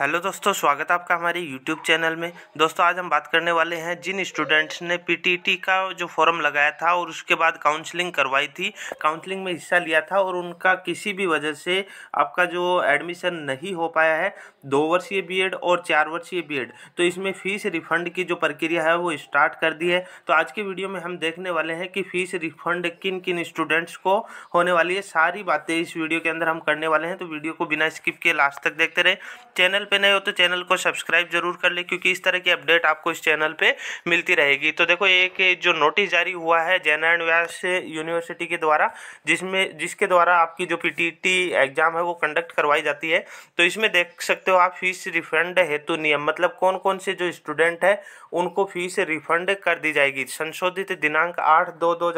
hello दोस्तों स्वागत है आपका हमारे यूट्यूब चैनल में दोस्तों आज हम बात करने वाले हैं जिन स्टूडेंट्स ने पीटीटी का जो फॉर्म लगाया था और उसके बाद काउंसलिंग करवाई थी काउंसलिंग में हिस्सा लिया था और उनका किसी भी वजह से आपका जो एडमिशन नहीं हो पाया है दो वर्षीय बीएड और चार वर्षीय बी तो इसमें फ़ीस रिफंड की जो प्रक्रिया है वो स्टार्ट कर दी है तो आज की वीडियो में हम देखने वाले हैं कि फ़ीस रिफंड किन किन स्टूडेंट्स को होने वाली है सारी बातें इस वीडियो के अंदर हम करने वाले हैं तो वीडियो को बिना स्किप किए लास्ट तक देखते रहे चैनल चैनल पे नए हो तो चैनल को सब्सक्राइब जरूर कर ले क्योंकि इस तरह की अपडेट आपको इस चैनल पे मिलती रहेगी तो देखो एक जो नोटिस जारी हुआ है जैनारायण व्यास यूनिवर्सिटी के द्वारा जिसमें जिसके द्वारा आपकी जो पी एग्जाम है वो कंडक्ट करवाई जाती है तो इसमें देख सकते हो आप फीस रिफंड हेतु नियम मतलब कौन कौन से जो स्टूडेंट है उनको फीस रिफंड कर दी जाएगी संशोधित दिनांक आठ दो दो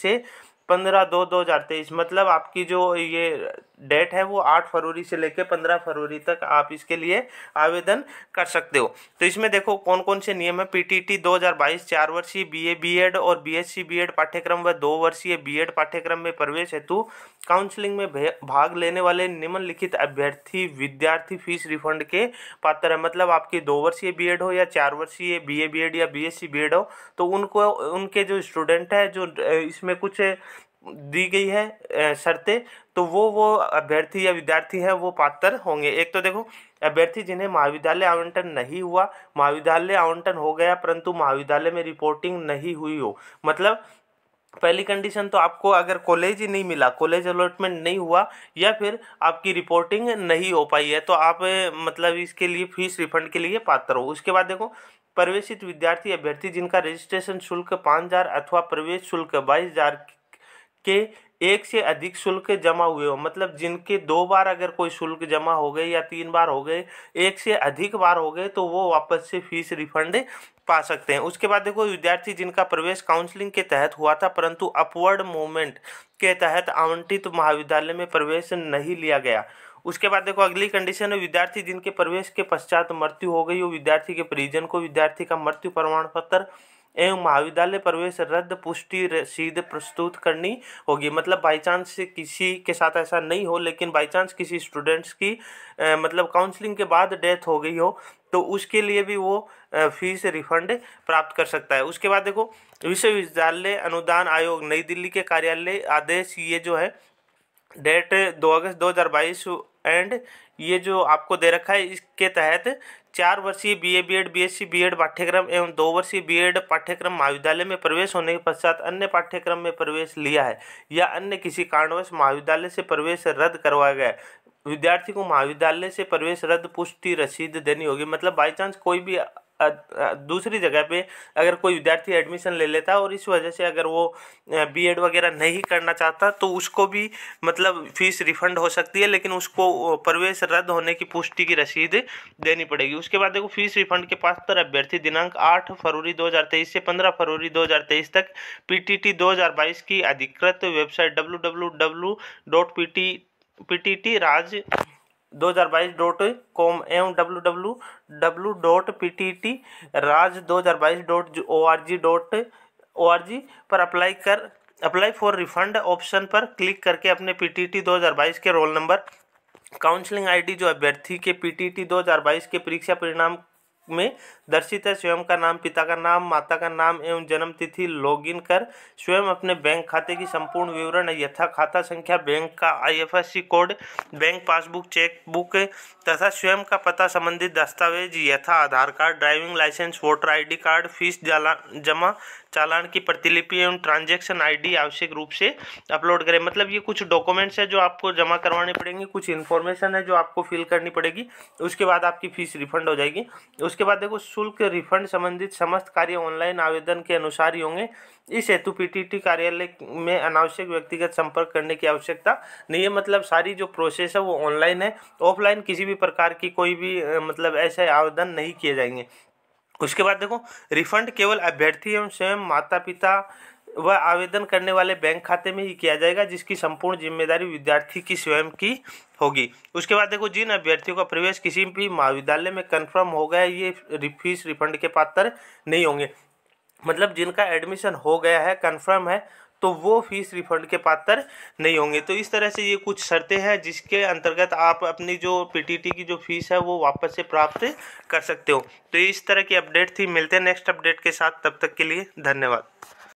से पंद्रह दो दो हज़ार तेईस मतलब आपकी जो ये डेट है वो आठ फरवरी से लेकर पंद्रह फरवरी तक आप इसके लिए आवेदन कर सकते हो तो इसमें देखो कौन कौन से नियम है पीटीटी 2022 चार वर्षीय बीए बीएड और बीएससी बीएड पाठ्यक्रम व दो वर्षीय बीएड पाठ्यक्रम में प्रवेश हेतु काउंसलिंग में भाग लेने वाले निम्नलिखित अभ्यर्थी विद्यार्थी फीस रिफंड के पात्र है मतलब आपकी दो वर्षीय एड हो या चार वर्षीय बी एड या बी एड हो तो उनको उनके जो स्टूडेंट है जो इसमें कुछ दी गई है शर्तें तो वो वो अभ्यर्थी या विद्यार्थी है वो पात्र होंगे एक तो देखो अभ्यर्थी जिन्हें महाविद्यालय आवंटन नहीं हुआ महाविद्यालय आवंटन हो गया परंतु महाविद्यालय में रिपोर्टिंग नहीं हुई हो मतलब पहली कंडीशन तो आपको अगर कॉलेज ही नहीं मिला कॉलेज अलॉटमेंट नहीं हुआ या फिर आपकी रिपोर्टिंग नहीं हो पाई है तो आप मतलब इसके लिए फीस रिफंड के लिए पात्र हो उसके बाद देखो प्रवेशित विद्यार्थी अभ्यर्थी जिनका रजिस्ट्रेशन शुल्क पाँच हज़ार अथवा प्रवेश शुल्क बाईस हज़ार के एक से अधिक शुल्क जमा हुए हो मतलब जिनके दो बार अगर कोई शुल्क जमा हो गए या तीन बार हो गए एक से अधिक बार हो गए तो वो वापस से फीस रिफंड पा सकते हैं उसके बाद देखो विद्यार्थी जिनका प्रवेश काउंसलिंग के तहत हुआ था परंतु अपवर्ड मूवमेंट के तहत आवंटित तो महाविद्यालय में प्रवेश नहीं लिया गया उसके बाद देखो अगली कंडीशन है विद्यार्थी जिनके प्रवेश के पश्चात मृत्यु हो गई हो विद्यार्थी के परिजन को विद्यार्थी का मृत्यु प्रमाण पत्र एवं महाविद्यालय प्रवेश रद्द पुष्टि रसीद प्रस्तुत करनी होगी मतलब बाई चांस किसी के साथ ऐसा नहीं हो लेकिन बाई चांस किसी स्टूडेंट्स की ए, मतलब काउंसलिंग के बाद डेथ हो गई हो तो उसके लिए भी वो फीस रिफंड प्राप्त कर सकता है उसके बाद देखो विश्वविद्यालय अनुदान आयोग नई दिल्ली के कार्यालय आदेश ये जो है डेट दो अगस्त 2022 एंड ये जो आपको दे रखा है इसके तहत चार वर्षीय बीए बीएड बीएससी बीएड पाठ्यक्रम एवं दो वर्षीय बीएड पाठ्यक्रम महाविद्यालय में प्रवेश होने के पश्चात अन्य पाठ्यक्रम में प्रवेश लिया है या अन्य किसी कारणवश महाविद्यालय से प्रवेश रद्द करवाया गया विद्यार्थी को महाविद्यालय से प्रवेश रद्द पुष्टि रसीद देनी होगी मतलब बाई चांस कोई भी दूसरी जगह पे अगर कोई विद्यार्थी एडमिशन ले लेता है और इस वजह से अगर वो बीएड वगैरह नहीं करना चाहता तो उसको भी मतलब फीस रिफंड हो सकती है लेकिन उसको प्रवेश रद्द होने की पुष्टि की रसीद देनी पड़ेगी उसके बाद देखो फीस रिफंड के पास पर अभ्यर्थी दिनांक आठ फरवरी दो से पंद्रह फरवरी दो तक पी टी टी की अधिकृत website W T T Raj दो हज़ार बाईस डॉट कॉम एवं W W W dot P T T Raj दो हज़ार बाईस dot O R G dot O R G पर अप्लाई कर अप्लाई फॉर रिफंड ऑप्शन पर क्लिक करके अपने पी टी टी दो हज़ार बाईस के रोल नंबर काउंसलिंग आईडी जो अभ्यर्थी के पीटीटी 2022 के परीक्षा परिणाम में दर्शित है स्वयं का नाम पिता का नाम माता का नाम एवं जन्म तिथि लॉगिन कर स्वयं अपने बैंक खाते की संपूर्ण विवरण यथा खाता संख्या बैंक का IFSC code bank passbook cheque book तथा स्वयं का पता संबंधित दस्तावेज यथा Aadhaar card driving licence voter ID card fees जमा चालान की प्रतिलिपि एवं ट्रांजेक्शन आई आवश्यक रूप से अपलोड करें मतलब ये कुछ डॉक्यूमेंट्स है जो आपको जमा करवाने पड़ेंगे कुछ इन्फॉर्मेशन है जो आपको फिल करनी पड़ेगी उसके बाद आपकी फीस रिफंड हो जाएगी उस उसके बाद देखो शुल्क रिफंड संबंधित समस्त कार्य ऑनलाइन आवेदन के अनुसार ही होंगे इस हेतु पीटीटी कार्यालय में अनावश्यक व्यक्तिगत संपर्क करने की आवश्यकता नहीं है मतलब सारी जो प्रोसेस है वो ऑनलाइन है ऑफलाइन किसी भी प्रकार की कोई भी मतलब ऐसे आवेदन नहीं किए जाएंगे उसके बाद देखो रिफंड केवल अभ्यर्थी एवं स्वयं माता पिता वह आवेदन करने वाले बैंक खाते में ही किया जाएगा जिसकी संपूर्ण जिम्मेदारी विद्यार्थी की स्वयं की होगी उसके बाद देखो जिन अभ्यर्थियों का प्रवेश किसी भी महाविद्यालय में कन्फर्म हो गया ये फीस रिफंड के पात्र नहीं होंगे मतलब जिनका एडमिशन हो गया है कन्फर्म है तो वो फीस रिफंड के पात्र नहीं होंगे तो इस तरह से ये कुछ शर्तें हैं जिसके अंतर्गत आप अपनी जो पीटीटी की जो फीस है वो वापस से प्राप्त कर सकते हो तो इस तरह की अपडेट थी मिलते हैं नेक्स्ट अपडेट के साथ तब तक के लिए धन्यवाद